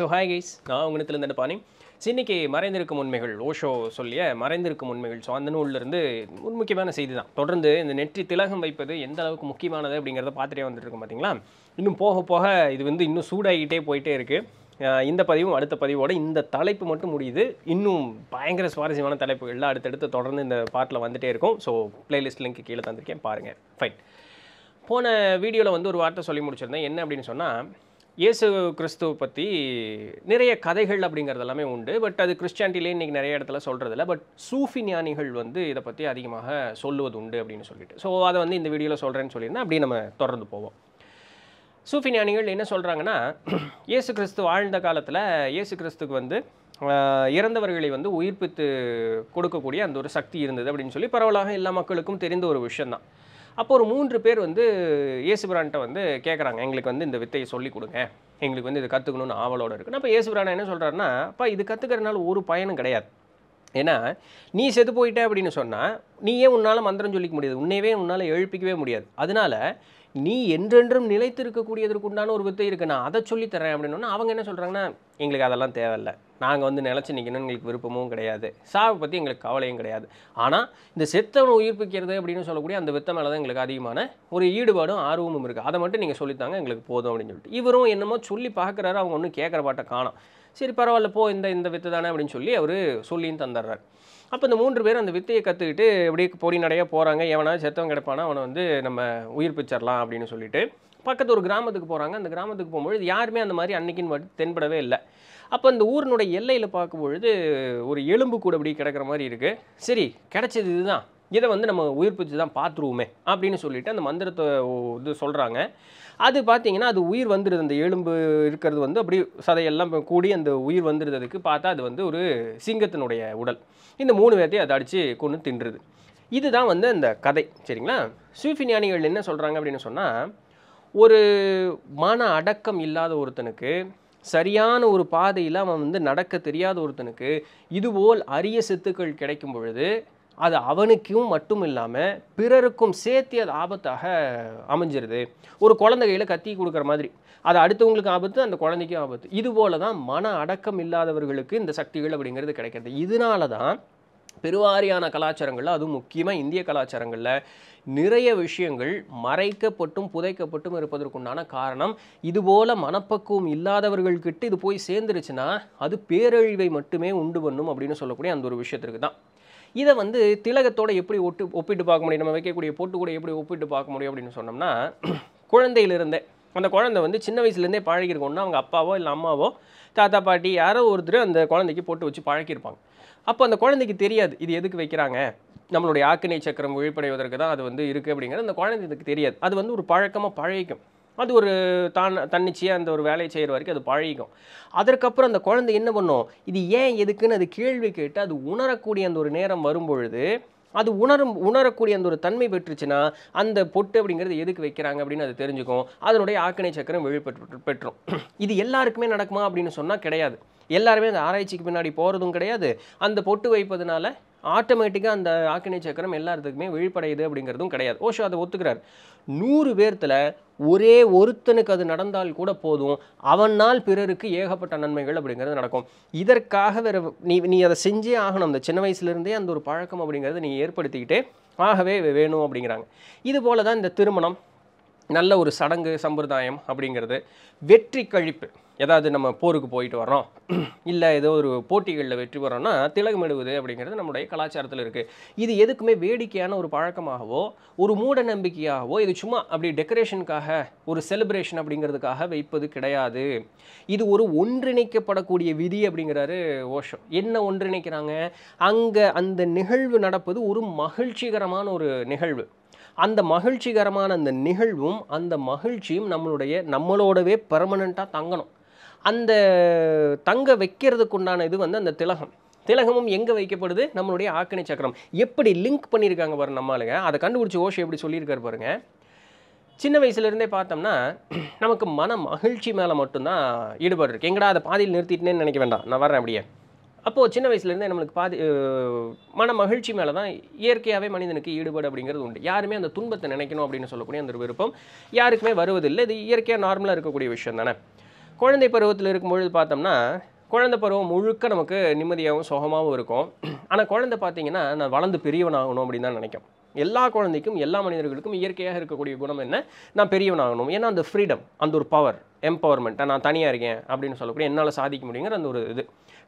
so hi guys நான் உங்கத்திலிருந்து பாணி இன்றைக்கி மறைந்திருக்கும் உண்மைகள் ஓஷோ சொல்லிய மறைந்திருக்கும் உண்மைகள் ஸோ அந்த நூலிலிருந்து ஒரு முக்கியமான செய்தி தான் தொடர்ந்து இந்த நெற்றி திலகம் வைப்பது எந்த அளவுக்கு முக்கியமானது அப்படிங்கிறத பார்த்துட்டே வந்துட்டுருக்கோம் பார்த்தீங்களா இன்னும் போக போக இது வந்து இன்னும் சூடாகிட்டே போயிட்டே இருக்குது இந்த பதிவும் அடுத்த பதிவோடு இந்த தலைப்பு மட்டும் முடியுது இன்னும் பயங்கர சுவாரஸ்யமான தலைப்புகள்லாம் அடுத்தடுத்து தொடர்ந்து இந்த பாட்டில் வந்துகிட்டே இருக்கும் ஸோ பிளேலிஸ்ட் லிங்க் கீழே தந்திருக்கேன் பாருங்கள் ஃபைன் போன வீடியோவில் வந்து ஒரு வார்த்தை சொல்லி முடிச்சிருந்தேன் என்ன அப்படின்னு சொன்னால் இயேசு கிறிஸ்துவை பற்றி நிறைய கதைகள் அப்படிங்கிறது எல்லாமே உண்டு பட் அது கிறிஸ்டியானிட்டிலே இன்றைக்கி நிறைய இடத்துல சொல்கிறது இல்லை பட் சூஃபி ஞானிகள் வந்து இதை பற்றி அதிகமாக சொல்லுவது உண்டு அப்படின்னு சொல்லிட்டு ஸோ அதை வந்து இந்த வீடியோவில் சொல்கிறேன்னு சொல்லியிருந்தா அப்படியே நம்ம தொடர்ந்து போவோம் சூஃபி ஞானிகள் என்ன சொல்கிறாங்கன்னா இயேசு கிறிஸ்து வாழ்ந்த காலத்தில் இயேசு கிறிஸ்துக்கு வந்து இறந்தவர்களை வந்து உயிர்ப்பித்து கொடுக்கக்கூடிய அந்த ஒரு சக்தி இருந்தது அப்படின்னு சொல்லி பரவலாக எல்லா மக்களுக்கும் தெரிந்த ஒரு விஷயந்தான் அப்போ ஒரு மூன்று பேர் வந்து இயேசுபிரான்ட்ட வந்து கேட்குறாங்க எங்களுக்கு வந்து இந்த வித்தையை சொல்லிக் கொடுங்க எங்களுக்கு வந்து இது கற்றுக்கணும்னு ஆவலோடு இருக்குன்னு அப்போ இயேசுபிரான என்ன சொல்கிறாருன்னா அப்போ இது கற்றுக்கிறனால ஒரு பயனும் கிடையாது ஏன்னா நீ செத்து போயிட்ட அப்படின்னு சொன்னால் நீ ஏன் உன்னால் மந்திரம் சொல்லிக்க முடியாது உன்னையவே உன்னால் எழுப்பிக்கவே முடியாது அதனால் நீ என்றென்றும் நிலைத்திருக்கக்கூடியதற்கு உண்டான ஒரு வித்தை இருக்குது நான் அதை சொல்லித்தரேன் அப்படின்னு அவங்க என்ன சொல்கிறாங்கன்னா எங்களுக்கு அதெல்லாம் தேவையில்லை நாங்கள் வந்து நிலச்சி நிற்கணும் எங்களுக்கு விருப்பமும் கிடையாது சாவை பற்றி எங்களுக்கு கவலையும் கிடையாது ஆனால் இந்த செத்தவன் உயிர்ப்பிக்கிறது அப்படின்னு சொல்லக்கூடிய அந்த வித்த மேலே தான் எங்களுக்கு அதிகமான ஒரு ஈடுபாடும் ஆர்வமும் இருக்குது அதை மட்டும் நீங்கள் சொல்லித்தாங்க எங்களுக்கு போதும் அப்படின்னு சொல்லிட்டு இவரும் என்னமோ சொல்லி பார்க்குறாரு அவங்க ஒன்றும் கேட்குற பாட்டை காணும் சரி பரவாயில்ல போ இந்த இந்த வித்து தானே அப்படின்னு சொல்லி அவர் சொல்லியும் தந்துடுறார் அப்போ இந்த மூன்று பேர் அந்த வித்தையை கற்றுக்கிட்டு எப்படி பொடி நடையாக போகிறாங்க எவனா செத்தவன் கிடப்பானா அவனை வந்து நம்ம உயிர் பிச்சிடலாம் அப்படின்னு சொல்லிட்டு பக்கத்து ஒரு கிராமத்துக்கு போகிறாங்க அந்த கிராமத்துக்கு போகும்பொழுது யாருமே அந்த மாதிரி அன்னைக்குன்னு தென்படவே இல்லை அப்போ அந்த ஊரினுடைய எல்லையில் பார்க்கும்பொழுது ஒரு எலும்பு கூட அப்படி கிடக்கிற மாதிரி இருக்குது சரி கிடச்சது இதுதான் இதை வந்து நம்ம உயிர்ப்பிச்சு தான் பார்த்துருவோமே அப்படின்னு சொல்லிட்டு அந்த மந்திரத்தை இது சொல்கிறாங்க அது பார்த்தீங்கன்னா அது உயிர் வந்துடுது அந்த எலும்பு இருக்கிறது வந்து அப்படி சதையெல்லாம் கூடி அந்த உயிர் வந்துடுறதுக்கு பார்த்தா அது வந்து ஒரு சிங்கத்தினுடைய உடல் இந்த மூணு பேர்த்தையும் அதை அடித்து கொண்டு தின்றுது இதுதான் வந்து அந்த கதை சரிங்களா ஞானிகள் என்ன சொல்கிறாங்க அப்படின்னு சொன்னால் ஒரு மன அடக்கம் இல்லாத ஒருத்தனுக்கு சரியான ஒரு பாதையில் அவன் வந்து நடக்க தெரியாத ஒருத்தனுக்கு இதுபோல் அரிய செத்துக்கள் கிடைக்கும் பொழுது அது அவனுக்கும் மட்டும் இல்லாமல் பிறருக்கும் சேர்த்து அது ஆபத்தாக அமைஞ்சிருது ஒரு குழந்தை கையில் கத்தி கொடுக்குற மாதிரி அது அடுத்தவங்களுக்கு ஆபத்து அந்த குழந்தைக்கும் ஆபத்து இது போல தான் மன அடக்கம் இல்லாதவர்களுக்கு இந்த சக்திகள் அப்படிங்கிறது கிடைக்கிறது இதனால தான் பெருவாரியான கலாச்சாரங்களில் அதுவும் முக்கியமாக இந்திய கலாச்சாரங்களில் நிறைய விஷயங்கள் மறைக்கப்பட்டும் புதைக்கப்பட்டும் இருப்பதற்குண்டான காரணம் இதுபோல் மனப்பக்குவம் இல்லாதவர்கள்கிட்ட இது போய் சேர்ந்துருச்சுன்னா அது பேரழிவை மட்டுமே உண்டு பண்ணும் அப்படின்னு சொல்லக்கூடிய அந்த ஒரு விஷயத்திற்கு தான் இதை வந்து திலகத்தோடு எப்படி ஒட்டு ஒப்பிட்டு பார்க்க முடியும் நம்ம வைக்கக்கூடிய பொட்டு கூட எப்படி ஒப்பிட்டு பார்க்க முடியும் அப்படின்னு சொன்னோம்னா குழந்தையிலிருந்தே அந்த குழந்தை வந்து சின்ன வயசுலேருந்தே பழகிருக்கோம்னா அவங்க அப்பாவோ இல்லை அம்மாவோ தாத்தா பாட்டி யாரோ ஒருத்தர் அந்த குழந்தைக்கு போட்டு வச்சு பழக்கியிருப்பாங்க அப்போ அந்த குழந்தைக்கு தெரியாது இது எதுக்கு வைக்கிறாங்க நம்மளுடைய ஆக்கினை சக்கரம் விழிப்படைவதற்கு தான் அது வந்து இருக்குது அப்படிங்கிறது அந்த குழந்தைக்கு தெரியாது அது வந்து ஒரு பழக்கமாக பழகிக்கும் அது ஒரு தான் தன்னிச்சையாக அந்த ஒரு வேலையை செய்கிற வரைக்கும் அது பழகிக்கும் அதற்கப்புறம் அந்த குழந்தை என்ன பண்ணும் இது ஏன் எதுக்குன்னு அது கேள்வி கேட்டு அது உணரக்கூடிய அந்த ஒரு நேரம் வரும்பொழுது அது உணரும் உணரக்கூடிய அந்த ஒரு தன்மை பெற்றுச்சுன்னா அந்த பொட்டு அப்படிங்கிறது எதுக்கு வைக்கிறாங்க அப்படின்னு அது தெரிஞ்சுக்கும் அதனுடைய ஆக்கணை சக்கரம் வெளிப்பட்டு பெற்றோம் இது எல்லாருக்குமே நடக்குமா அப்படின்னு சொன்னால் கிடையாது எல்லாருமே அந்த ஆராய்ச்சிக்கு பின்னாடி போகிறதும் கிடையாது அந்த பொட்டு வைப்பதுனால ஆட்டோமேட்டிக்காக அந்த ஆக்கினை சக்கரம் எல்லாத்துக்குமே விழிப்படையுது அப்படிங்கிறதும் கிடையாது ஓஷோ அதை ஒத்துக்கிறார் நூறு பேர்த்தில் ஒரே ஒருத்தனுக்கு அது நடந்தால் கூட போதும் அவனால் பிறருக்கு ஏகப்பட்ட நன்மைகள் அப்படிங்கிறது நடக்கும் இதற்காக வேறு நீ நீ அதை செஞ்சே ஆகணும் அந்த சின்ன வயசுலேருந்தே அந்த ஒரு பழக்கம் அப்படிங்கிறத நீ ஏற்படுத்திக்கிட்டே ஆகவே வேணும் அப்படிங்கிறாங்க இது போல தான் இந்த திருமணம் நல்ல ஒரு சடங்கு சம்பிரதாயம் அப்படிங்கிறது வெற்றி கழிப்பு ஏதாவது நம்ம போருக்கு போயிட்டு வரோம் இல்லை ஏதோ ஒரு போட்டிகளில் வெற்றி பெறோம்னா திலகமிடுவது அப்படிங்கிறது நம்முடைய கலாச்சாரத்தில் இருக்குது இது எதுக்குமே வேடிக்கையான ஒரு பழக்கமாகவோ ஒரு மூட நம்பிக்கையாகவோ இது சும்மா அப்படி டெக்கரேஷனுக்காக ஒரு செலிப்ரேஷன் அப்படிங்கிறதுக்காக வைப்பது கிடையாது இது ஒரு ஒன்றிணைக்கப்படக்கூடிய விதி அப்படிங்கிறாரு ஓஷம் என்ன ஒன்றிணைக்கிறாங்க அங்கே அந்த நிகழ்வு நடப்பது ஒரு மகிழ்ச்சிகரமான ஒரு நிகழ்வு அந்த மகிழ்ச்சிகரமான அந்த நிகழ்வும் அந்த மகிழ்ச்சியும் நம்மளுடைய நம்மளோடவே பெர்மனண்ட்டாக தங்கணும் அந்த தங்க வைக்கிறதுக்கு உண்டான இது வந்து அந்த திலகம் திலகமும் எங்கே வைக்கப்படுது நம்மளுடைய ஆக்கணி சக்கரம் எப்படி லிங்க் பண்ணியிருக்காங்க பாருங்க நம்மளுங்க அதை கண்டுபிடிச்சி ஓஷோ எப்படி சொல்லியிருக்காரு பாருங்க சின்ன வயசுலேருந்தே பார்த்தோம்னா நமக்கு மன மகிழ்ச்சி மேலே மட்டும்தான் ஈடுபாடு இருக்குது எங்கடா அதை பாதியில் நிறுத்திட்டுனே நினைக்க வேண்டாம் நான் வரேன் அப்படியே அப்போது சின்ன வயசுலேருந்தே நம்மளுக்கு பாதி மன மகிழ்ச்சி மேலே தான் இயற்கையாகவே மனிதனுக்கு ஈடுபாடு அப்படிங்கிறது உண்டு யாருமே அந்த துன்பத்தை நினைக்கணும் அப்படின்னு சொல்லக்கூடிய அந்த விருப்பம் யாருக்குமே வருவதில்லை இது இயற்கையாக நார்மலாக இருக்கக்கூடிய விஷயம் தானே குழந்தை பருவத்தில் இருக்கும்பொழுது பார்த்தோம்னா குழந்தை பருவம் முழுக்க நமக்கு நிம்மதியாகவும் சுகமாகவும் இருக்கும் ஆனால் குழந்தை பார்த்தீங்கன்னா நான் வளர்ந்து பெரியவன் ஆகணும் அப்படின்னு தான் நினைக்கும் எல்லா குழந்தைக்கும் எல்லா மனிதர்களுக்கும் இயற்கையாக இருக்கக்கூடிய குணம் என்ன நான் பெரியவனாகணும் ஏன்னா அந்த ஃப்ரீடம் அந்த ஒரு பவர் எம்பவர்மெண்ட் நான் தனியாக இருக்கேன் அப்படின்னு சொல்லக்கூடிய என்னால் சாதிக்க முடியுங்கிற அந்த ஒரு இது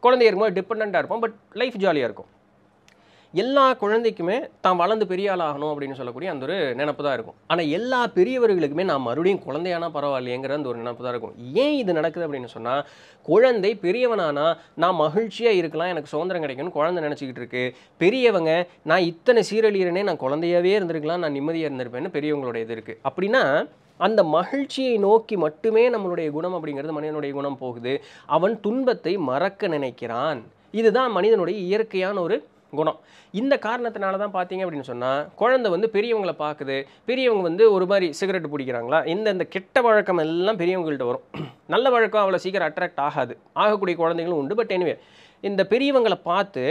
குழந்தை இருக்கும்போது டிபெண்ட்டாக இருப்போம் பட் லைஃப் ஜாலியாக இருக்கும் எல்லா குழந்தைக்குமே தான் வளர்ந்து பெரிய ஆள் ஆகணும் அப்படின்னு சொல்லக்கூடிய அந்த ஒரு நினப்பு தான் இருக்கும் ஆனால் எல்லா பெரியவர்களுக்குமே நான் மறுபடியும் குழந்தையானா பரவாயில்லையேங்கிற அந்த ஒரு நினப்பு தான் இருக்கும் ஏன் இது நடக்குது அப்படின்னு சொன்னால் குழந்தை பெரியவனானா நான் மகிழ்ச்சியாக இருக்கலாம் எனக்கு சுதந்திரம் கிடைக்கும்னு குழந்தை நினச்சிக்கிட்டு இருக்கு பெரியவங்க நான் இத்தனை சீரழியிறனே நான் குழந்தையாகவே இருந்திருக்கலாம் நான் நிம்மதியாக இருந்திருப்பேன்னு பெரியவங்களுடைய இது இருக்குது அப்படின்னா அந்த மகிழ்ச்சியை நோக்கி மட்டுமே நம்மளுடைய குணம் அப்படிங்கிறது மனிதனுடைய குணம் போகுது அவன் துன்பத்தை மறக்க நினைக்கிறான் இதுதான் மனிதனுடைய இயற்கையான ஒரு குணம் இந்த காரணத்தினால தான் பார்த்தீங்க அப்படின்னு சொன்னால் குழந்தை வந்து பெரியவங்களை பார்க்குது பெரியவங்க வந்து ஒரு மாதிரி சிகரெட் பிடிக்கிறாங்களா இந்த இந்த கெட்ட வழக்கம் எல்லாம் பெரியவங்கள்ட்ட வரும் நல்ல வழக்கம் அவ்வளோ சீக்கிரம் அட்ராக்ட் ஆகாது ஆகக்கூடிய குழந்தைங்களும் உண்டு பட் எனிவே இந்த பெரியவங்களை பார்த்து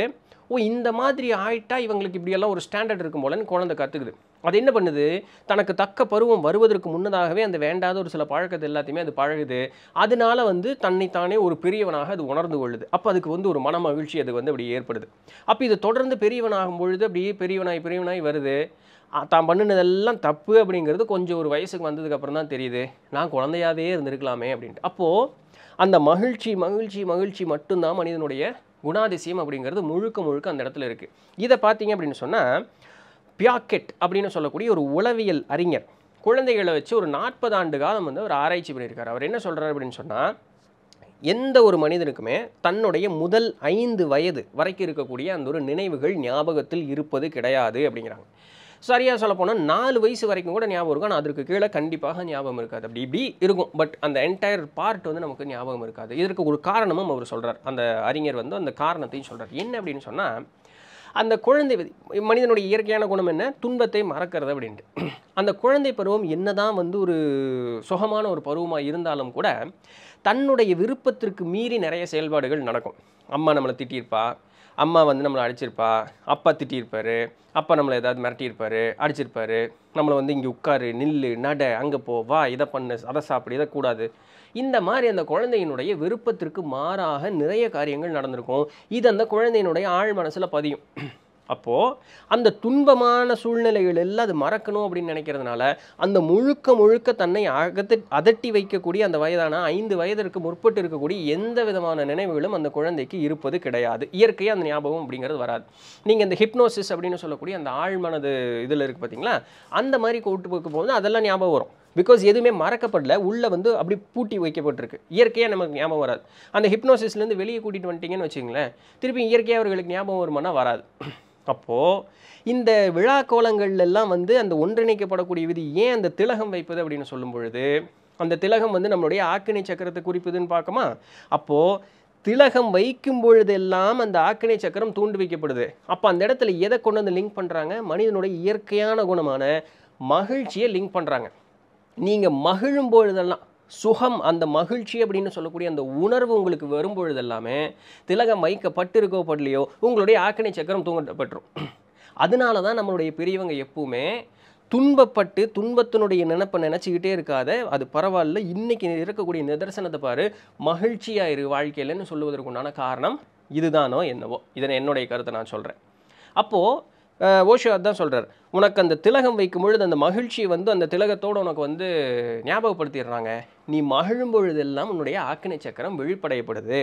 ஓ இந்த மாதிரி ஆயிட்டா இவங்களுக்கு இப்படியெல்லாம் ஒரு ஸ்டாண்டர்ட் இருக்கும் போலன்னு குழந்தை கற்றுக்குது அது என்ன பண்ணுது தனக்கு தக்க பருவம் வருவதற்கு முன்னதாகவே அந்த வேண்டாத ஒரு சில பழக்கத்தை எல்லாத்தையுமே அது பழகுது அதனால வந்து தன்னைத்தானே ஒரு பெரியவனாக அது உணர்ந்து கொள்ளுது அப்போ அதுக்கு வந்து ஒரு மன மகிழ்ச்சி அது வந்து அப்படி ஏற்படுது அப்போ இது தொடர்ந்து பெரியவனாகும் பொழுது அப்படியே பெரியவனாய் பெரியவனாய் வருது தான் பண்ணினதெல்லாம் தப்பு அப்படிங்கிறது கொஞ்சம் ஒரு வயசுக்கு வந்ததுக்கப்புறம் தான் தெரியுது நான் குழந்தையாவே இருந்திருக்கலாமே அப்படின்ட்டு அப்போது அந்த மகிழ்ச்சி மகிழ்ச்சி மகிழ்ச்சி மட்டும்தான் மனிதனுடைய குணாதிசயம் அப்படிங்கிறது முழுக்க முழுக்க அந்த இடத்துல இருக்குது இதை பார்த்தீங்க அப்படின்னு சொன்னால் பியாக்கெட் அப்படின்னு சொல்லக்கூடிய ஒரு உளவியல் அறிஞர் குழந்தைகளை வச்சு ஒரு நாற்பது ஆண்டு காலம் வந்து அவர் ஆராய்ச்சி பண்ணியிருக்கார் அவர் என்ன சொல்கிறார் அப்படின்னு சொன்னால் எந்த ஒரு மனிதனுக்குமே தன்னுடைய முதல் ஐந்து வயது வரைக்கும் இருக்கக்கூடிய அந்த ஒரு நினைவுகள் ஞாபகத்தில் இருப்பது கிடையாது அப்படிங்கிறாங்க சரியாக சொல்ல போனால் நாலு வயசு வரைக்கும் கூட ஞாபகம் இருக்கும் ஆனால் அதற்கு கீழே கண்டிப்பாக ஞாபகம் இருக்காது அப்படி இப்படி இருக்கும் பட் அந்த என்டையர் பார்ட் வந்து நமக்கு ஞாபகம் இருக்காது இதற்கு ஒரு காரணமும் அவர் சொல்கிறார் அந்த அறிஞர் வந்து அந்த காரணத்தையும் சொல்கிறார் என்ன அப்படின்னு சொன்னால் அந்த குழந்தை மனிதனுடைய இயற்கையான குணம் என்ன துன்பத்தை மறக்கிறது அப்படின்ட்டு அந்த குழந்தை பருவம் என்னதான் வந்து ஒரு சுகமான ஒரு பருவமாக இருந்தாலும் கூட தன்னுடைய விருப்பத்திற்கு மீறி நிறைய செயல்பாடுகள் நடக்கும் அம்மா நம்மளை திட்டியிருப்பா அம்மா வந்து நம்மளை அடிச்சிருப்பா அப்பா திட்டியிருப்பார் அப்பா நம்மளை ஏதாவது மிரட்டியிருப்பார் அடிச்சிருப்பார் நம்மளை வந்து இங்கே உட்காரு நில்லு நட அங்கே போ வா இதை பண்ணு அதை சாப்பிடு இதை கூடாது இந்த மாதிரி அந்த குழந்தையினுடைய விருப்பத்திற்கு மாறாக நிறைய காரியங்கள் நடந்திருக்கும் இது அந்த குழந்தையினுடைய ஆழ் மனசில் பதியும் அப்போது அந்த துன்பமான சூழ்நிலைகள் எல்லாம் அது மறக்கணும் அப்படின்னு நினைக்கிறதுனால அந்த முழுக்க முழுக்க தன்னை அகத்து அதட்டி வைக்கக்கூடிய அந்த வயதான ஐந்து வயதிற்கு முற்பட்டு இருக்கக்கூடிய எந்த விதமான நினைவுகளும் அந்த குழந்தைக்கு இருப்பது கிடையாது இயற்கையாக அந்த ஞாபகம் அப்படிங்கிறது வராது நீங்கள் இந்த ஹிப்னோசிஸ் அப்படின்னு சொல்லக்கூடிய அந்த ஆழ்மனது இதில் இருக்குது பார்த்தீங்களா அந்த மாதிரி கூட்டு போகும்போது அதெல்லாம் ஞாபகம் வரும் பிகாஸ் எதுவுமே மறக்கப்படல உள்ளே வந்து அப்படி பூட்டி வைக்கப்பட்டிருக்கு இயற்கையாக நமக்கு ஞாபகம் வராது அந்த ஹிப்னோசிஸ்லேருந்து வெளியே கூட்டிகிட்டு வந்துட்டிங்கன்னு வச்சுங்களேன் திருப்பி இயற்கையாக அவர்களுக்கு ஞாபகம் வருமானா வராது அப்போது இந்த விழா கோலங்கள்லாம் வந்து அந்த ஒன்றிணைக்கப்படக்கூடிய விதி ஏன் அந்த திலகம் வைப்பது அப்படின்னு சொல்லும் பொழுது அந்த திலகம் வந்து நம்மளுடைய ஆக்கினை சக்கரத்தை குறிப்பிதுன்னு பார்க்கமா அப்போது திலகம் வைக்கும் பொழுதெல்லாம் அந்த ஆக்கினை சக்கரம் தூண்டு வைக்கப்படுது அப்போ அந்த இடத்துல எதை கொண்டு வந்து லிங்க் பண்ணுறாங்க மனிதனுடைய இயற்கையான குணமான மகிழ்ச்சியை லிங்க் பண்ணுறாங்க நீங்கள் மகிழும் பொழுதெல்லாம் சுகம் அந்த மகிழ்ச்சி அப்படின்னு சொல்லக்கூடிய அந்த உணர்வு உங்களுக்கு வரும் பொழுதெல்லாமே திலகம் வைக்கப்பட்டிருக்கோ படலையோ உங்களுடைய ஆக்கணி சக்கரம் தூங்கப்பட்டுரும் அதனால தான் நம்மளுடைய பெரியவங்க எப்பவுமே துன்பப்பட்டு துன்பத்தினுடைய நினப்பை நினச்சிக்கிட்டே இருக்காத அது பரவாயில்ல இன்றைக்கி இருக்கக்கூடிய நிதர்சனத்தை பாரு மகிழ்ச்சியாக இரு வாழ்க்கையிலன்னு சொல்லுவதற்குண்டான காரணம் இதுதானோ என்னவோ இதனை என்னுடைய கருத்தை நான் சொல்கிறேன் அப்போது ஓஷோ அதான் சொல்கிறார் உனக்கு அந்த திலகம் வைக்கும் பொழுது அந்த மகிழ்ச்சியை வந்து அந்த திலகத்தோடு உனக்கு வந்து ஞாபகப்படுத்திடுறாங்க நீ மகிழும் பொழுதெல்லாம் உன்னுடைய ஆக்கினை சக்கரம் வெளிப்படையப்படுது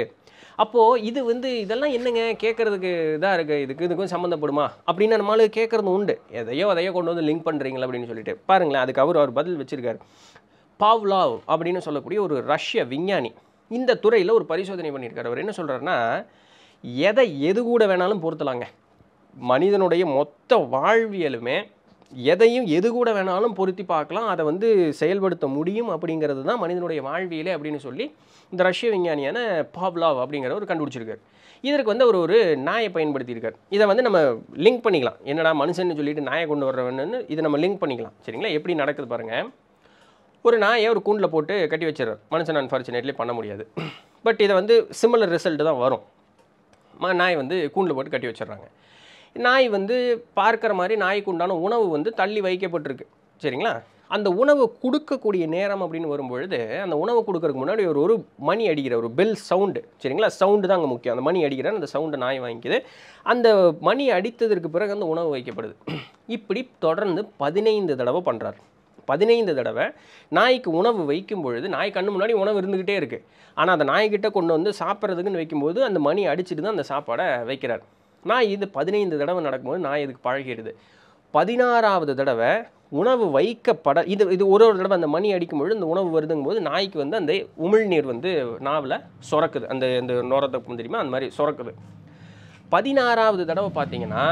அப்போது இது வந்து இதெல்லாம் என்னங்க கேட்குறதுக்கு இதாக இருக்குது இதுக்கு இதுக்கும் சம்மந்தப்படுமா அப்படின்னு நம்மளுக்கு கேட்குறது உண்டு எதையோ அதையோ கொண்டு வந்து லிங்க் பண்ணுறீங்களா அப்படின்னு சொல்லிட்டு பாருங்களேன் அதுக்கு அவர் அவர் பதில் வச்சுருக்கார் பாவ்லாவ் அப்படின்னு சொல்லக்கூடிய ஒரு ரஷ்ய விஞ்ஞானி இந்த துறையில் ஒரு பரிசோதனை பண்ணியிருக்காரு அவர் என்ன சொல்கிறாருன்னா எதை எது கூட வேணாலும் பொருத்தலாங்க மனிதனுடைய மொத்த வாழ்வியலுமே எதையும் எது கூட வேணாலும் பொருத்தி பார்க்கலாம் அதை வந்து செயல்படுத்த முடியும் அப்படிங்கிறது தான் மனிதனுடைய வாழ்வியலே அப்படின்னு சொல்லி இந்த ரஷ்ய விஞ்ஞானியான பாப்லாவ் அப்படிங்கிற ஒரு கண்டுபிடிச்சிருக்கார் இதற்கு வந்து அவர் ஒரு நாயை பயன்படுத்தியிருக்கார் இதை வந்து நம்ம லிங்க் பண்ணிக்கலாம் என்னடா மனுஷன் சொல்லிட்டு நாயை கொண்டு வர்றவன்னு இதை நம்ம லிங்க் பண்ணிக்கலாம் சரிங்களா எப்படி நடக்குது பாருங்கள் ஒரு நாயை ஒரு கூண்டில் போட்டு கட்டி வச்சிடறார் மனுஷன் அன்ஃபார்ச்சுனேட்லி பண்ண முடியாது பட் இதை வந்து சிமிலர் ரிசல்ட் தான் வரும் நாயை வந்து கூண்டில் போட்டு கட்டி வச்சிடுறாங்க நாய் வந்து பார்க்குற மாதிரி நாய்க்கு உண்டான உணவு வந்து தள்ளி வைக்கப்பட்டிருக்கு சரிங்களா அந்த உணவு கொடுக்கக்கூடிய நேரம் அப்படின்னு வரும்பொழுது அந்த உணவு கொடுக்கறதுக்கு முன்னாடி ஒரு ஒரு மணி அடிக்கிற ஒரு பெல் சவுண்டு சரிங்களா சவுண்டு தான் அங்கே முக்கியம் அந்த மணி அடிக்கிற அந்த சவுண்டை நாய் வாங்கிக்குது அந்த மணி அடித்ததற்கு பிறகு அந்த உணவு வைக்கப்படுது இப்படி தொடர்ந்து பதினைந்து தடவை பண்ணுறாரு பதினைந்து தடவை நாய்க்கு உணவு வைக்கும் பொழுது நாய் கண்ணு முன்னாடி உணவு இருந்துக்கிட்டே இருக்குது ஆனால் அந்த நாய்கிட்ட கொண்டு வந்து சாப்பிட்றதுக்குன்னு வைக்கும்போது அந்த மணி அடிச்சுட்டு தான் அந்த சாப்பாடை வைக்கிறார் நான் இது பதினைந்து தடவை நடக்கும்போது நான் இதுக்கு பழகிடுது பதினாறாவது தடவை உணவு வைக்கப்பட இது இது ஒரு ஒரு தடவை அந்த மணி அடிக்கும்பொழுது அந்த உணவு வருதுங்கும்போது நாய்க்கு வந்து அந்த உமிழ்நீர் வந்து நாவில் சுரக்குது அந்த அந்த நோரத்தை தெரியுமா அந்த மாதிரி சுரக்குது பதினாறாவது தடவை பார்த்தீங்கன்னா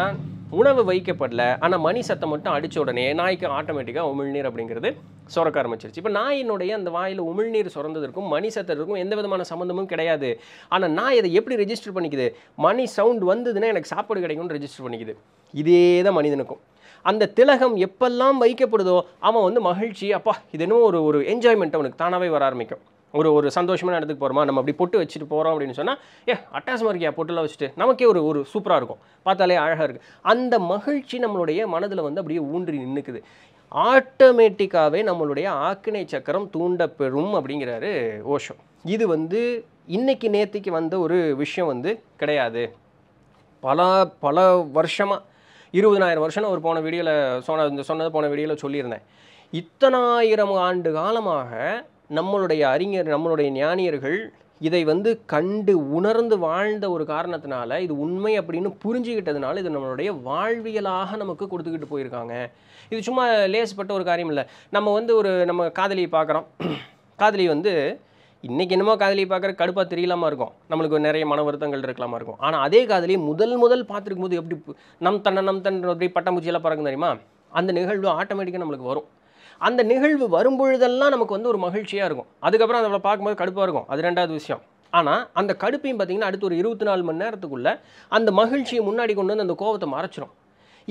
உணவு வைக்கப்படல ஆனால் மணி சத்தம் மட்டும் அடித்த உடனே நாய்க்கு ஆட்டோமேட்டிக்காக உமிழ்நீர் அப்படிங்கிறது சுரக்க ஆரம்பிச்சிருச்சு இப்போ நாயினுடைய அந்த வாயில் உமிழ்நீர் சுரந்ததற்கும் மணி சத்தத்திற்கும் எந்த விதமான சம்மந்தமும் கிடையாது ஆனால் நாய் அதை எப்படி ரெஜிஸ்டர் பண்ணிக்குது மணி சவுண்ட் வந்ததுன்னா எனக்கு சாப்பாடு கிடைக்கும்னு ரெஜிஸ்டர் பண்ணிக்குது இதே தான் மனிதனுக்கும் அந்த திலகம் எப்பெல்லாம் வைக்கப்படுதோ அவன் வந்து மகிழ்ச்சி அப்பா இது என்னமோ ஒரு ஒரு என்ஜாய்மெண்ட் அவனுக்கு தானாகவே வர ஆரம்பிக்கும் ஒரு ஒரு சந்தோஷமான இடத்துக்கு போகிறோமா நம்ம அப்படி பொட்டு வச்சுட்டு போகிறோம் அப்படின்னு சொன்னால் ஏ அட்டாசமாக இருக்கியா பொட்டுலாம் வச்சுட்டு நமக்கே ஒரு ஒரு சூப்பராக இருக்கும் பார்த்தாலே அழகாக இருக்குது அந்த மகிழ்ச்சி நம்மளுடைய மனதில் வந்து அப்படியே ஊன்றி நின்றுக்குது ஆட்டோமேட்டிக்காகவே நம்மளுடைய ஆக்கினை சக்கரம் தூண்டப்பெறும் அப்படிங்கிறாரு ஓஷம் இது வந்து இன்றைக்கி நேற்றுக்கு வந்த ஒரு விஷயம் வந்து கிடையாது பல பல வருஷமாக இருபதனாயிரம் வருஷம் ஒரு போன வீடியோவில் சொன்ன சொன்னது போன வீடியோவில் சொல்லியிருந்தேன் இத்தனாயிரம் ஆண்டு காலமாக நம்மளுடைய அறிஞர் நம்மளுடைய ஞானியர்கள் இதை வந்து கண்டு உணர்ந்து வாழ்ந்த ஒரு காரணத்தினால இது உண்மை அப்படின்னு புரிஞ்சுக்கிட்டதுனால இது நம்மளுடைய வாழ்வியலாக நமக்கு கொடுத்துக்கிட்டு போயிருக்காங்க இது சும்மா லேசுப்பட்ட ஒரு காரியம் இல்லை நம்ம வந்து ஒரு நம்ம காதலியை பார்க்குறோம் காதலி வந்து இன்றைக்கி என்னமோ காதலியை பார்க்குற கடுப்பாக தெரியலாமா இருக்கும் நம்மளுக்கு நிறைய மன வருத்தங்கள் இருக்கலாமா இருக்கும் ஆனால் அதே காதலி முதல் முதல் பார்த்துருக்கும் போது எப்படி நம் தன்னை நம் தன் அப்படி பட்டாம்பூச்சியெல்லாம் பறக்கும் தெரியுமா அந்த நிகழ்வு ஆட்டோமேட்டிக்காக நம்மளுக்கு வரும் அந்த நிகழ்வு வரும்பொழுதெல்லாம் நமக்கு வந்து ஒரு மகிழ்ச்சியாக இருக்கும் அதுக்கப்புறம் அதை பார்க்கும்போது கடுப்பாக இருக்கும் அது ரெண்டாவது விஷயம் ஆனால் அந்த கடுப்பையும் பார்த்தீங்கன்னா அடுத்து ஒரு இருபத்தி நாலு மணி நேரத்துக்குள்ளே அந்த மகிழ்ச்சியை முன்னாடி கொண்டு வந்து அந்த கோபத்தை மறைச்சிரும்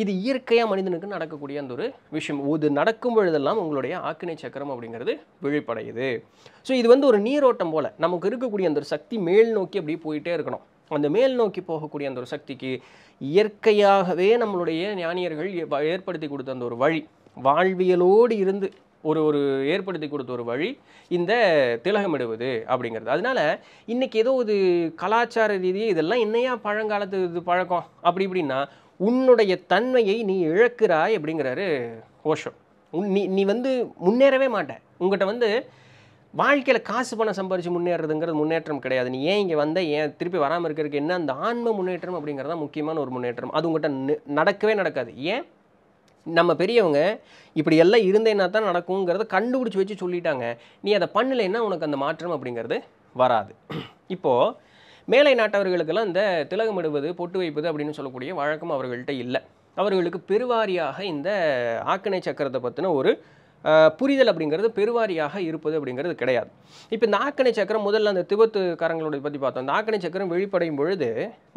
இது இயற்கையாக மனிதனுக்கு நடக்கக்கூடிய அந்த ஒரு விஷயம் இது நடக்கும் பொழுதெல்லாம் உங்களுடைய ஆக்கினை சக்கரம் அப்படிங்கிறது விழிப்படையுது ஸோ இது வந்து ஒரு நீரோட்டம் போல் நமக்கு இருக்கக்கூடிய அந்த ஒரு சக்தி மேல் நோக்கி அப்படியே போயிட்டே இருக்கணும் அந்த மேல் நோக்கி போகக்கூடிய அந்த ஒரு சக்திக்கு இயற்கையாகவே நம்மளுடைய ஞானியர்கள் ஏற்படுத்தி கொடுத்த அந்த ஒரு வழி வாழ்வியலோடு இருந்து ஒரு ஒரு ஏற்படுத்தி கொடுத்த ஒரு வழி இந்த திலகமிடுவது அப்படிங்கிறது அதனால் இன்றைக்கி ஏதோ ஒரு கலாச்சார ரீதியாக இதெல்லாம் என்னையா பழங்காலத்து இது பழக்கம் அப்படி இப்படின்னா உன்னுடைய தன்மையை நீ இழக்கிறாய் அப்படிங்கிறாரு ஓஷம் நீ நீ வந்து முன்னேறவே மாட்டேன் உங்கள்கிட்ட வந்து வாழ்க்கையில் காசு பணம் சம்பாரித்து முன்னேறதுங்கிறது முன்னேற்றம் கிடையாது நீ ஏன் இங்கே வந்த ஏன் திருப்பி வராமல் இருக்கிறதுக்கு என்ன அந்த ஆன்ம முன்னேற்றம் அப்படிங்கிறதான் முக்கியமான ஒரு முன்னேற்றம் அது உங்கள்கிட்ட நடக்கவே நடக்காது ஏன் நம்ம பெரியவங்க இப்படி எல்லாம் இருந்தேன்னா தான் நடக்குங்கிறத கண்டுபிடிச்சி வச்சு சொல்லிட்டாங்க நீ அதை பண்ணலைன்னா உனக்கு அந்த மாற்றம் அப்படிங்கிறது வராது இப்போது மேலை நாட்டவர்களுக்கெல்லாம் இந்த திலகமிடுவது பொட்டு வைப்பது அப்படின்னு சொல்லக்கூடிய வழக்கம் அவர்கள்ட்ட இல்லை அவர்களுக்கு பெருவாரியாக இந்த ஆக்கணை சக்கரத்தை பற்றின ஒரு புரிதல் அப்படிங்கிறது பெருவாரியாக இருப்பது அப்படிங்கிறது கிடையாது இப்போ இந்த ஆக்கணை சக்கரம் முதல்ல அந்த திபத்துக்காரங்களோட பற்றி பார்த்தோம் இந்த ஆக்கணை சக்கரம் வெளிப்படையும் பொழுது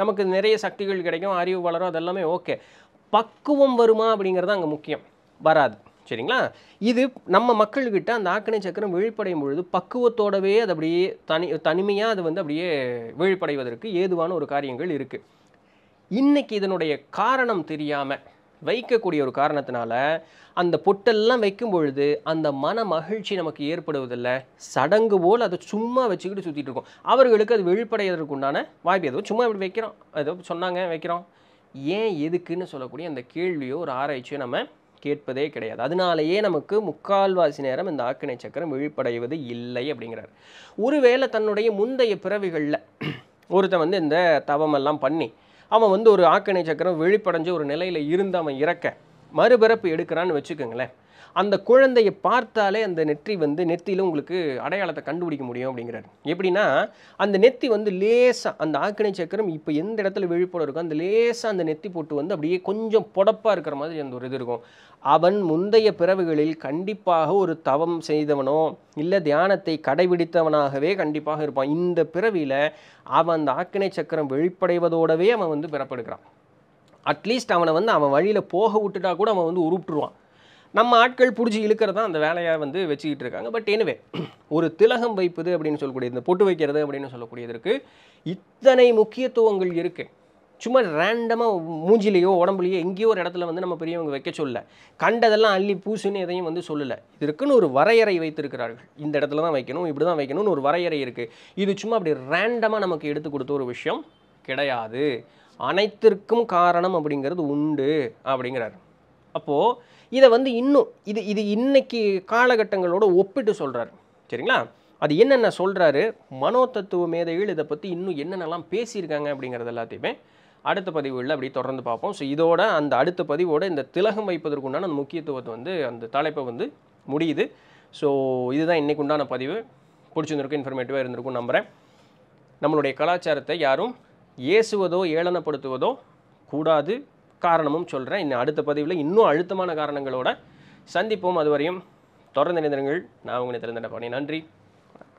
நமக்கு நிறைய சக்திகள் கிடைக்கும் அறிவு வளரும் அதெல்லாமே ஓகே பக்குவம் வருமா அப்படிங்கிறது அங்கே முக்கியம் வராது சரிங்களா இது நம்ம மக்கள்கிட்ட அந்த ஆக்கணை சக்கரம் விழிப்படையும் பொழுது பக்குவத்தோடவே அது அப்படியே தனி தனிமையாக அது வந்து அப்படியே விழிப்படைவதற்கு ஏதுவான ஒரு காரியங்கள் இருக்குது இன்றைக்கி இதனுடைய காரணம் தெரியாமல் வைக்கக்கூடிய ஒரு காரணத்தினால அந்த பொட்டெல்லாம் வைக்கும் பொழுது அந்த மன மகிழ்ச்சி நமக்கு ஏற்படுவதில்லை சடங்கு போல் அதை சும்மா வச்சுக்கிட்டு சுற்றிட்டு இருக்கோம் அவர்களுக்கு அது வெளிப்படைவதற்கு உண்டான வாய்ப்பு ஏதோ சும்மா இப்படி வைக்கிறோம் ஏதோ சொன்னாங்க வைக்கிறோம் ஏன் எதுக்குன்னு சொல்லக்கூடிய அந்த கேள்வியோ ஒரு ஆராய்ச்சியோ நம்ம கேட்பதே கிடையாது அதனாலேயே நமக்கு முக்கால்வாசி நேரம் இந்த ஆக்கினை சக்கரம் விழிப்படைவது இல்லை அப்படிங்கிறார் ஒருவேளை தன்னுடைய முந்தைய பிறவிகளில் ஒருத்தன் வந்து இந்த தவமெல்லாம் பண்ணி அவன் வந்து ஒரு ஆக்கினை சக்கரம் விழிப்படைஞ்சு ஒரு நிலையில் இருந்து அவன் இறக்க மறுபிறப்பு எடுக்கிறான்னு வச்சுக்கோங்களேன் அந்த குழந்தையை பார்த்தாலே அந்த நெற்றி வந்து நெத்தியில் உங்களுக்கு அடையாளத்தை கண்டுபிடிக்க முடியும் அப்படிங்கிறாரு எப்படின்னா அந்த நெத்தி வந்து லேசாக அந்த ஆக்கினை சக்கரம் இப்போ எந்த இடத்துல விழிப்புணர் இருக்கும் அந்த லேசாக அந்த நெத்தி போட்டு வந்து அப்படியே கொஞ்சம் புடப்பாக இருக்கிற மாதிரி அந்த ஒரு இது இருக்கும் அவன் முந்தைய பிறவுகளில் கண்டிப்பாக ஒரு தவம் செய்தவனோ இல்லை தியானத்தை கடைபிடித்தவனாகவே கண்டிப்பாக இருப்பான் இந்த பிறவியில் அவன் அந்த ஆக்கினை சக்கரம் வெளிப்படைவதோடவே அவன் வந்து பிறப்படுகிறான் அட்லீஸ்ட் அவனை வந்து அவன் வழியில் போக விட்டுட்டா கூட அவன் வந்து உருப்பிட்டுருவான் நம்ம ஆட்கள் பிடிச்சி இழுக்கிறதா அந்த வேலையாக வந்து வச்சுக்கிட்டு இருக்காங்க பட் எனவே ஒரு திலகம் வைப்பது அப்படின்னு சொல்லக்கூடிய இந்த பொட்டு வைக்கிறது அப்படின்னு சொல்லக்கூடியதற்கு இத்தனை முக்கியத்துவங்கள் இருக்குது சும்மா ரேண்டமாக மூஞ்சிலேயோ உடம்புலையோ எங்கேயோ ஒரு இடத்துல வந்து நம்ம பெரியவங்க வைக்க சொல்ல கண்டதெல்லாம் அள்ளி பூசுன்னு எதையும் வந்து சொல்லலை இதற்குன்னு ஒரு வரையறை வைத்திருக்கிறார்கள் இந்த இடத்துல தான் வைக்கணும் இப்படி தான் வைக்கணும்னு ஒரு வரையறை இருக்குது இது சும்மா அப்படி ரேண்டமாக நமக்கு எடுத்து கொடுத்த ஒரு விஷயம் கிடையாது அனைத்திற்கும் காரணம் அப்படிங்கிறது உண்டு அப்படிங்கிறார் அப்போது இதை வந்து இன்னும் இது இது இன்னைக்கு காலகட்டங்களோடு ஒப்பிட்டு சொல்கிறார் சரிங்களா அது என்னென்ன சொல்கிறாரு மனோ தத்துவ மேதைகள் இதை பற்றி இன்னும் என்னென்னலாம் பேசியிருக்காங்க அப்படிங்கிறது எல்லாத்தையுமே அடுத்த பதிவுகளில் அப்படி தொடர்ந்து பார்ப்போம் ஸோ இதோட அந்த அடுத்த பதிவோட இந்த திலகம் வைப்பதற்குண்டான அந்த முக்கியத்துவத்தை வந்து அந்த தலைப்பை வந்து முடியுது ஸோ இதுதான் இன்றைக்கு உண்டான பதிவு பிடிச்சிருந்திருக்கும் இன்ஃபர்மேட்டிவாக இருந்திருக்கும் நம்புகிறேன் நம்மளுடைய கலாச்சாரத்தை யாரும் ஏசுவதோ ஏளனப்படுத்துவதோ கூடாது காரணமும் சொல்கிறேன் இன்னும் அடுத்த பதிவில் இன்னும் அழுத்தமான காரணங்களோட சந்திப்போம் அதுவரையும் தொடர்ந்து நினைந்திருங்கள் நான் உங்களை திறந்த பண்ணி நன்றி